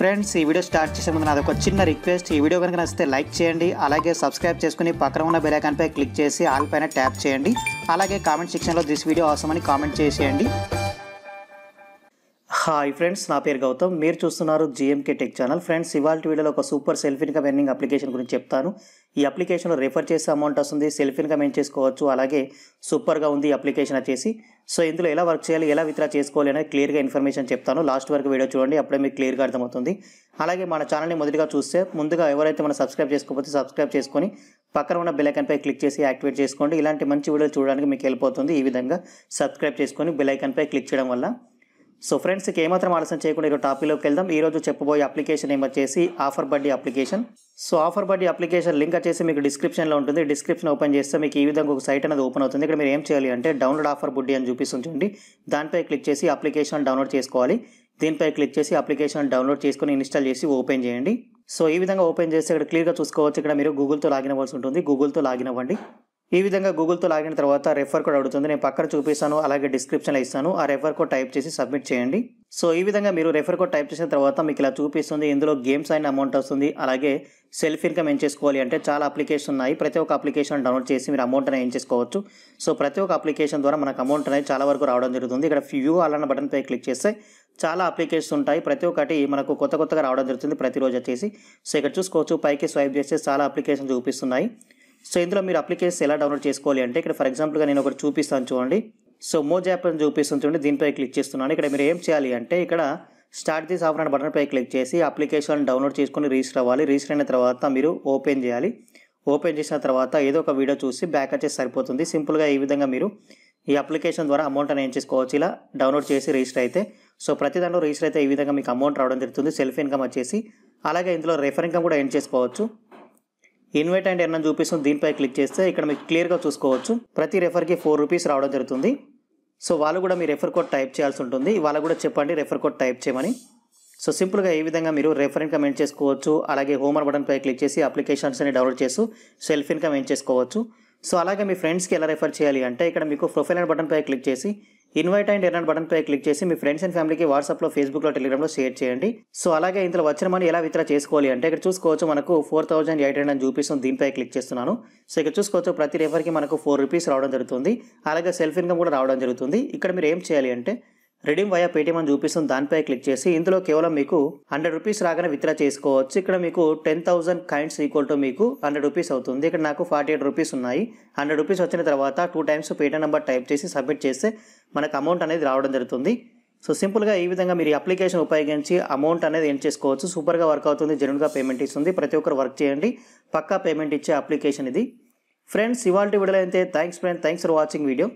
friends ఈ video start చేసే ముందు నాది ఒక చిన్న రిక్వెస్ట్ ఈ వీడియో కనుక నచ్చితే లైక్ చేయండి అలాగే సబ్స్క్రైబ్ చేసుకుని పక్కన ఉన్న బెలైకాన్పై క్లిక్ చేసి ఆల్ పైన ట్యాప్ చేయండి అలాగే కామెంట్ సెక్షన్లో దిస్ వీడియో అవసరమని కామెంట్ చేసేయండి హాయ్ ఫ్రెండ్స్ నా పేరు గౌతమ్ మీరు చూస్తున్నారు జిఎంకే టెక్ ఛానల్ ఫ్రెండ్స్ ఇవాళ వీడియోలో ఒక super self income earning application గురించి చెప్తాను ఈ అప్లికేషన్లో రెఫర్ చేసే అమౌంట్ వస్తుంది సెల్ఫ్ ఇన్కమ్ ఏం చేసుకోవచ్చు అలాగే సూపర్గా ఉంది అప్లికేషన్ వచ్చేసి సో ఇందులో ఎలా వర్క్ చేయాలి ఎలా విత్డ్రా చేసుకోవాలి అనేది క్లియర్గా ఇన్ఫర్మేషన్ చెప్తాను లాస్ట్ వరకు వీడియో చూడండి అప్పుడే మీకు క్లియర్గా అర్థమవుతుంది అలాగే మన ఛానల్ని మొదటిగా చూస్తే ముందుగా ఎవరైతే మనం సబ్స్క్రైబ్ చేసుకోకపోతే సబ్స్క్రైబ్ చేసుకొని పక్కన ఉన్న బెలైకన్పై క్లిక్ చేసి యాక్టివేట్ చేసుకోండి ఇలాంటి మంచి వీడియోలు చూడడానికి మీకు వెళ్ళిపోతుంది ఈ విధంగా సబ్స్క్రైబ్ చేసుకొని బెలైకన్పై క్లిక్ చేయడం వల్ల సో ఫ్రెండ్స్కి ఏమాత్రం ఆలస్యం చేయకుండా ఈరోజు టాపిక్లోకి వెళ్దాం ఈరోజు చెప్పబోయే అప్లికేషన్ వచ్చేసి offer buddy application so offer buddy application link వచ్చేసి మీకు డిస్క్రిప్షన్లో ఉంటుంది డిస్క్రిప్షన్ ఓపెన్ చేస్తే మీకు ఈ విధంగా ఒక సైట్ అనేది ఓపెన్ అవుతుంది ఇక్కడ మీరు ఏం చేయాలి అంటే డౌన్లోడ్ ఆఫర్ బుడ్డీ అని చూపిస్తుంటుంది దానిపై క్లిక్ చేసి అప్లికేషన్ డౌన్లోడ్ చేసుకోవాలి దీనిపై క్లిక్ చేసి అప్లికేషన్ డౌన్లోడ్ చేసుకుని ఇన్స్టాల్ చేసి ఓపెన్ చేయండి సో ఈ విధంగా ఓపెన్ చేస్తే ఇక్కడ క్లియర్గా చూసుకోవచ్చు ఇక్కడ మీరు గూగుల్తో లాగిన్ అవ్వాల్సి ఉంటుంది గూగుల్తో లాగిన్ అవ్వండి ఈ విధంగా గూగుల్తో లాగిన తర్వాత రెఫర్ కోడ్ అడుగుతుంది నేను పక్కన చూపిస్తాను అలాగే డిస్క్రిప్షన్లో ఇస్తాను ఆ రెఫర్ కోడ్ టైప్ చేసి సబ్మిట్ చేయండి సో ఈ విధంగా మీరు రెఫర్ కోడ్ టైప్ చేసిన తర్వాత మీకు ఇలా చూపిస్తుంది ఇందులో గేమ్స్ అయిన అమౌంట్ వస్తుంది అలాగే సెల్ఫ్ ఇన్కమ్ ఏం చేసుకోవాలి అంటే చాలా అప్లికేషన్ ఉన్నాయి ప్రతి ఒక్క అప్లికేషన్ డౌన్లోడ్ చేసి మీరు అమౌంట్ అనేది ఏం చేసుకోవచ్చు సో ప్రతి ఒక్క అప్లికేషన్ ద్వారా మనకు అమౌంట్ అనేది చాలా వరకు రావడం జరుగుతుంది ఇక్కడ వ్యూ అన్న బటన్పై క్లిక్ చేస్తే చాలా అప్లికేషన్స్ ఉంటాయి ప్రతి ఒక్కటి మనకు కొత్త కొత్తగా రావడం జరుగుతుంది ప్రతిరోజు వచ్చేసి సో ఇక్కడ చూసుకోవచ్చు పైకి స్వైప్ చేస్తే చాలా అప్లికేషన్ చూపిస్తున్నాయి సో ఇందులో మీరు అప్లికేషన్ ఎలా డౌన్లోడ్ చేసుకోవాలి అంటే ఇక్కడ ఫర్ ఎగ్జాంపుల్గా నేను ఒకటి చూపిస్తాను చూడండి సో మోజ్ యాప్ అని చూపిస్తుంది చూడండి దీనిపై క్లిక్ చేస్తున్నాను ఇక్కడ మీరు ఏం చేయాలి అంటే ఇక్కడ స్టార్ట్ దిస్ ఆఫర్ అండ్ బటన్పై క్లిక్ చేసి అప్లికేషన్ డౌన్లోడ్ చేసుకొని రిజిస్టర్ అవ్వాలి రిజిస్టర్ అయిన తర్వాత మీరు ఓపెన్ చేయాలి ఓపెన్ చేసిన తర్వాత ఏదో ఒక వీడియో చూసి బ్యాక్ వచ్చేసి సరిపోతుంది సింపుల్గా ఈ విధంగా మీరు ఈ అప్లికేషన్ ద్వారా అమౌంట్ అని ఏం చేసుకోవచ్చు ఇలా డౌన్లోడ్ చేసి రిజిస్టర్ అయితే సో ప్రతి దాంట్లో రిజిస్టర్ అయితే ఈ విధంగా మీకు అమౌంట్ రావడం జరుగుతుంది సెల్ఫ్ ఇన్కమ్ వచ్చేసి అలాగే ఇందులో రెఫర్ ఇన్కమ్ కూడా ఏం చేసుకోవచ్చు ఇన్వైట్ అండ్ ఎర్న్ చూపిస్తుంది దీనిపై క్లిక్ చేస్తే ఇక్కడ మీకు క్లియర్గా చూసుకోవచ్చు ప్రతి రెఫర్కి ఫోర్ రూపీస్ రావడం జరుగుతుంది సో వాళ్ళు కూడా మీ రెఫర్ కోడ్ టైప్ చేయాల్సి ఉంటుంది వాళ్ళు కూడా చెప్పండి రెఫర్ కోడ్ టైప్ చేయమని సో సింపుల్గా ఏ విధంగా మీరు రెఫర్ ఇన్కమ్ ఎంట్ చేసుకోవచ్చు అలాగే హోమర్ బటన్పై క్లిక్ చేసి అప్లికేషన్స్ని డౌన్లోడ్ చేసి సెల్ఫ్ ఇన్కమ్ ఎంట్ చేసుకోవచ్చు సో అలాగే మీ ఫ్రెండ్స్కి ఎలా రెఫర్ చేయాలి అంటే ఇక్కడ మీకు ప్రొఫైల్ బటన్పై క్లిక్ చేసి ఇన్వైట్ అండ్ బటన్ పై క్లిక్ చేసి మీ ఫ్రెండ్స్ అండ్ ఫ్యామిలీకి వాట్సాప్లో ఫేస్బుక్లో టెలిగ్రామ్లో షేర్ చేయండి సో అలాగే ఇంతలో వచ్చిన మనీ ఎలా విత్డ్రా చేసుకోవాలి అంటే ఇక్కడ చూసుకోవచ్చు మనకు ఫోర్ థౌసండ్ ఎయిట్ హండ్రెడ్ అని చూపిస్తుంది దీనిపై క్లిక్ చేస్తున్నాను సో ఇక్కడ చూసుకోవచ్చు ప్రతి రేపర్కి మనకు ఫోర్ రూపీస్ రావడం జరుగుతుంది అలాగే సెల్ఫ్ ఇన్కమ్ కూడా రావడం జరుగుతుంది ఇక్కడ మీరు ఏం చేయాలి అంటే రెడీమ్ వయా పేటీఎం అని చూపిస్తుంది దానిపై క్లిక్ చేసి ఇందులో కేవలం మీకు హండ్రెడ్ రూపీస్ రాగానే విత్డ్రా చేసుకోవచ్చు ఇక్కడ మీకు ten thousand coins equal to మీకు హండ్రెడ్ రూపీస్ అవుతుంది ఇక్కడ నాకు ఫార్టీ ఎయిట్ రూపీస్ ఉన్నాయి హండ్రెడ్ రూపీస్ వచ్చిన తర్వాత two times Paytm number type చేసి సబ్మిట్ చేస్తే మనకు అమౌంట్ అనేది రావడం జరుగుతుంది సో సింపుల్గా ఈ విధంగా మీరు అప్లికేషన్ ఉపయోగించి అమౌంట్ అనేది ఎండ్ చేసుకోవచ్చు సూపర్గా వర్క్ అవుతుంది జనరల్గా పేమెంట్ ఇస్తుంది ప్రతి ఒక్కరు వర్క్ చేయండి పక్కా పేమెంట్ ఇచ్చే అప్లికేషన్ ఇది ఫ్రెండ్స్ ఇవాళ వీడియోలో అయితే thanks friend thanks for watching video